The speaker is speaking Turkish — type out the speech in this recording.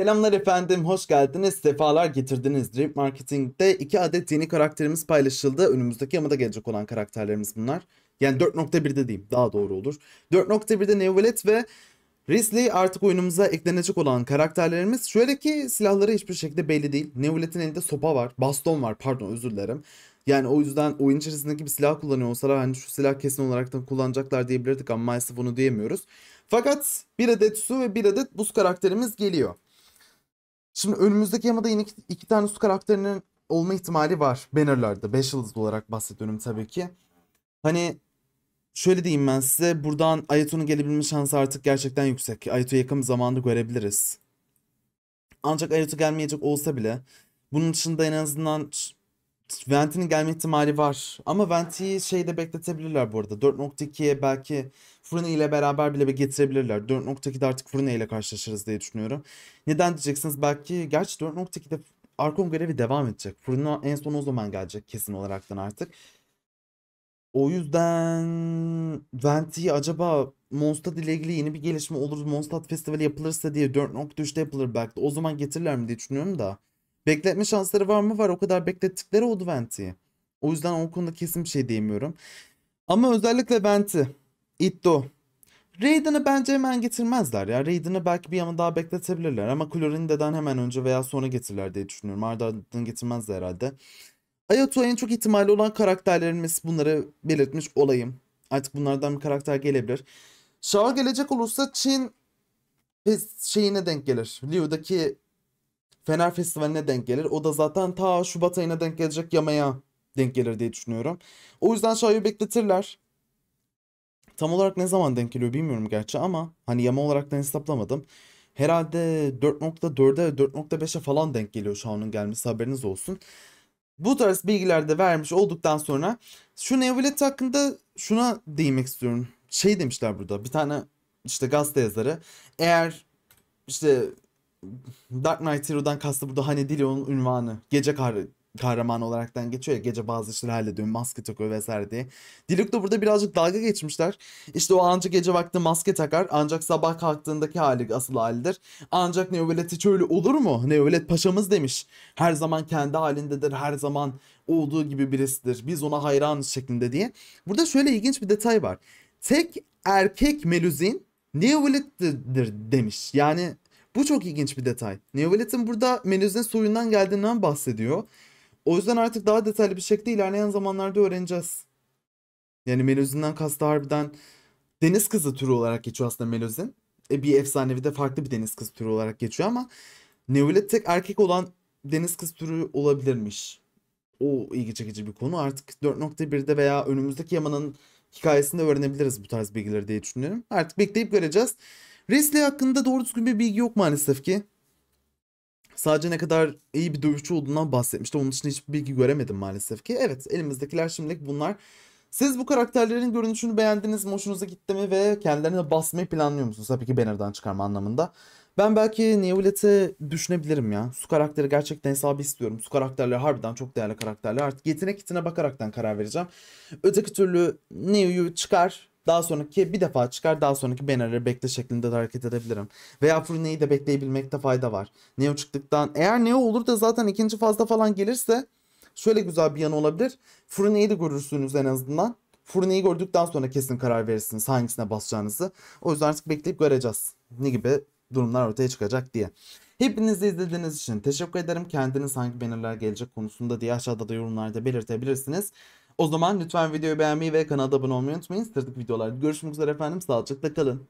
Selamlar efendim, hoş geldiniz, sefalar getirdiniz. Drip Marketing'de iki adet yeni karakterimiz paylaşıldı. Önümüzdeki da gelecek olan karakterlerimiz bunlar. Yani 4.1'de diyeyim, daha doğru olur. 4.1'de Neovalet ve Risley artık oyunumuza eklenecek olan karakterlerimiz. Şöyle ki silahları hiçbir şekilde belli değil. Neovalet'in elinde sopa var, baston var pardon özür dilerim. Yani o yüzden oyun içerisindeki bir silah kullanıyor olsalar hani şu silah kesin olarak da kullanacaklar diyebilirdik ama maalesef bunu diyemiyoruz. Fakat bir adet su ve bir adet buz karakterimiz geliyor. Şimdi önümüzdeki yamada yine iki, iki tane su karakterinin olma ihtimali var. Banner'larda. Beş yıldızlı olarak bahsediyorum tabii ki. Hani şöyle diyeyim ben size. Buradan Ayato'nun gelebilme şansı artık gerçekten yüksek. Ayato'yu yakın bir zamanda görebiliriz. Ancak Ayato gelmeyecek olsa bile bunun için de en azından Venti'nin gelme ihtimali var. Ama Venti'yi şeyde bekletebilirler bu arada. 4.2'ye belki Furune ile beraber bile bir getirebilirler. 4.2'de artık Furune ile karşılaşırız diye düşünüyorum. Neden diyeceksiniz? Belki gerçi 4.2'de Arkon görevi devam edecek. Furune en son o zaman gelecek kesin olaraktan artık. O yüzden Venti'yi acaba Mondstadt ile ilgili yeni bir gelişme olur. Mondstadt Festivali yapılırsa diye 4.3'te yapılır belki de. O zaman getirirler mi diye düşünüyorum da. Bekletme şansları var mı? Var. O kadar beklettikleri oldu Venti'yi. O yüzden o konuda kesin bir şey diyemiyorum. Ama özellikle Venti. Itto. Raiden'ı bence hemen getirmezler ya. Raiden'ı belki bir yana daha bekletebilirler. Ama Clorinde'den hemen önce veya sonra getirirler diye düşünüyorum. Arda getirmezler herhalde. Ayato en çok ihtimali olan karakterlerimiz bunları belirtmiş olayım. Artık bunlardan bir karakter gelebilir. Şar gelecek olursa Çin şeyine denk gelir. Liu'daki Fener Festivali'ne denk gelir. O da zaten ta Şubat ayına denk gelecek yamaya denk gelir diye düşünüyorum. O yüzden Şayo'yu bekletirler. Tam olarak ne zaman denk geliyor bilmiyorum gerçi ama hani yama olarak da hesaplamadım. Herhalde 4.4'e 4.5'e falan denk geliyor şahının gelmesi haberiniz olsun. Bu tarz bilgiler de vermiş olduktan sonra şu Nevlet hakkında şuna değinmek istiyorum. Şey demişler burada bir tane işte gazete yazarı. Eğer işte Dark Knight Hero'dan kastı burada hani değil onun ünvanı. Gece kar kahramanı olaraktan geçiyor ya gece bazı işleri hallediyor maske takıyor vesaire diye. Diluk'ta burada birazcık dalga geçmişler. İşte o ancak gece vakti maske takar ancak sabah kalktığındaki hali asıl halidir. Ancak Neovelet hiç öyle olur mu? Neovelet paşamız demiş. Her zaman kendi halindedir her zaman olduğu gibi birisidir. Biz ona hayranız şeklinde diye. Burada şöyle ilginç bir detay var. Tek erkek Meluzin Neovelet'tir demiş. Yani bu çok ilginç bir detay. Neovalet'in burada menüzün soyundan geldiğinden bahsediyor. O yüzden artık daha detaylı bir şekilde ilerleyen zamanlarda öğreneceğiz. Yani melozin'den kastı harbiden deniz kızı türü olarak geçiyor aslında melozin. E, bir efsanevi de farklı bir deniz kızı türü olarak geçiyor ama Neolet tek erkek olan deniz kızı türü olabilirmiş. O ilgi çekici bir konu. Artık 4.1'de veya önümüzdeki Yaman'ın hikayesinde öğrenebiliriz bu tarz bilgileri diye düşünüyorum. Artık bekleyip göreceğiz. Resley hakkında doğru düzgün bir bilgi yok maalesef ki. Sadece ne kadar iyi bir dövüşçü olduğundan bahsetmişti. Onun için hiçbir bilgi göremedim maalesef ki. Evet elimizdekiler şimdilik bunlar. Siz bu karakterlerin görünüşünü beğendiniz mi? Hoşunuza gitti mi? Ve kendilerine basmayı planlıyor musunuz? Tabii ki banner'dan çıkarma anlamında. Ben belki Neolet'i düşünebilirim ya. Su karakteri gerçekten hesabı istiyorum. Su karakterleri harbiden çok değerli karakterler. Artık yetenek kitine bakaraktan karar vereceğim. Öteki türlü Neo'yu çıkar daha sonraki bir defa çıkar daha sonraki banner'ı bekle şeklinde de hareket edebilirim. Veya Furine'yi de bekleyebilmekte fayda var. Neo çıktıktan eğer Neo olur da zaten ikinci fazla falan gelirse şöyle güzel bir yanı olabilir. Furine'yi de görürsünüz en azından. Furine'yi gördükten sonra kesin karar verirsiniz hangisine basacağınızı. O yüzden artık bekleyip göreceğiz. Ne gibi durumlar ortaya çıkacak diye. Hepinizi izlediğiniz için teşekkür ederim. Kendiniz hangi bannerler gelecek konusunda diye aşağıda da yorumlarda belirtebilirsiniz. O zaman lütfen videoyu beğenmeyi ve kanala abone olmayı unutmayın. Sıradaki videolarda görüşmek üzere efendim. Sağlıcakla kalın.